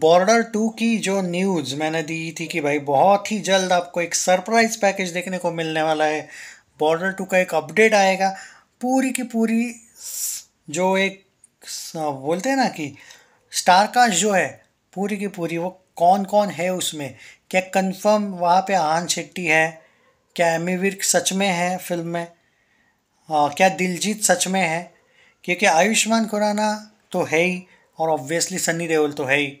border to की जो news मैंने दी थी कि भाई बहुत ही जल्द आपको एक सरप्राइज़ पैकेज देखने को मिलने वाला है बॉर्डर टू का एक अपडेट आएगा पूरी की पूरी जो एक बोलते हैं ना कि स्टारकास्ट जो है पूरी की पूरी वो कौन कौन है उसमें क्या कंफर्म वहाँ पे आहान शेट्टी है क्या एमी विर्क सच में है फिल्म में आ, क्या दिलजीत सच में है क्योंकि आयुष्मान खुराना तो है ही और ऑब्वियसली सनी देओल तो है ही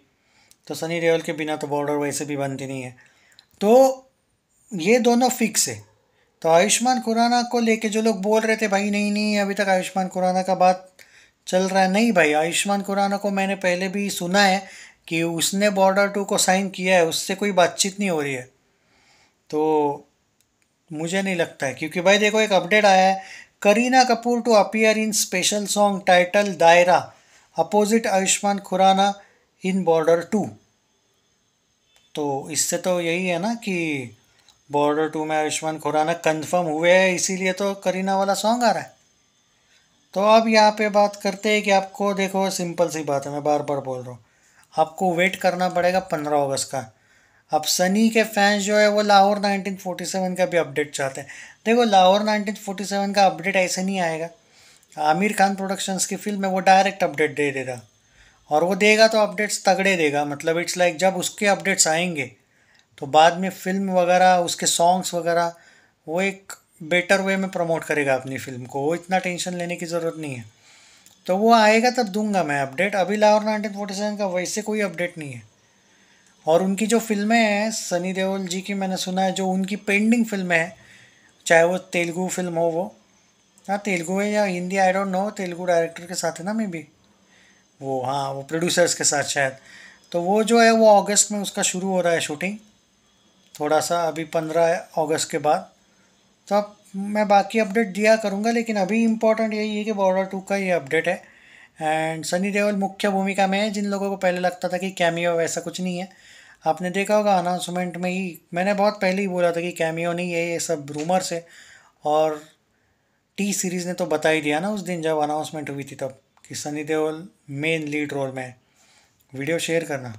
तो सनी देओल के बिना तो बॉर्डर वैसे भी बनती नहीं है तो ये दोनों फिक्स है तो आयुष्मान खुराना को लेके जो लोग बोल रहे थे भाई नहीं नहीं अभी तक आयुष्मान खुराना का बात चल रहा है नहीं भाई आयुष्मान खुराना को मैंने पहले भी सुना है कि उसने बॉर्डर टू को साइन किया है उससे कोई बातचीत नहीं हो रही है तो मुझे नहीं लगता है क्योंकि भाई देखो एक अपडेट आया है Kareena Kapoor to appear in special song title Daayra opposite Ayushmann Khurrana in Border two तो इससे तो यही है ना कि बॉर्डर टू में आयुष्मान खुराना कंफर्म हुए हैं इसीलिए तो करीना वाला सॉन्ग आ रहा है तो अब यहाँ पे बात करते हैं कि आपको देखो सिंपल सी बात है मैं बार बार बोल रहा हूँ आपको वेट करना पड़ेगा पंद्रह अगस्त का अब सनी के फैंस जो है वो लाहौर 1947 का भी अपडेट चाहते हैं देखो लाहौर 1947 का अपडेट ऐसे नहीं आएगा आमिर खान प्रोडक्शंस की फिल्म है वो डायरेक्ट अपडेट दे देगा और वो देगा तो अपडेट्स तगड़े देगा मतलब इट्स लाइक जब उसके अपडेट्स आएंगे तो बाद में फ़िल्म वगैरह उसके सॉन्ग्स वगैरह वो एक बेटर वे में प्रमोट करेगा अपनी फ़िल्म को वो इतना टेंशन लेने की ज़रूरत नहीं है तो वो आएगा तब दूंगा मैं अपडेट अभी लाहौर नाइनटीन फोर्टी सेवन का वैसे कोई अपडेट नहीं है और उनकी जो फिल्में हैं सनी देओल जी की मैंने सुना है जो उनकी पेंडिंग फिल्में हैं चाहे वो तेलुगू फिल्म हो वो हाँ तेलुगू है या Hindi I don't know Telugu director के साथ है ना मे बी वो हाँ वो प्रोड्यूसर्स के साथ शायद तो वो जो है वो अगस्त में उसका शुरू हो रहा है शूटिंग थोड़ा सा अभी पंद्रह अगस्त के बाद तो अब मैं बाकी अपडेट दिया करूँगा लेकिन अभी इम्पोर्टेंट यही है कि बॉर्डर टू का ये अपडेट है एंड सनी देओल मुख्य भूमिका में है जिन लोगों को पहले लगता था कि कैमियो वैसा कुछ नहीं है आपने देखा होगा अनाउंसमेंट में ही मैंने बहुत पहले ही बोला था कि कैमियो नहीं है ये सब रूमर्स है और टी सीरीज़ ने तो बता ही दिया ना उस दिन जब अनाउंसमेंट हुई थी तब कि Sunny Deol main lead role में वीडियो शेयर करना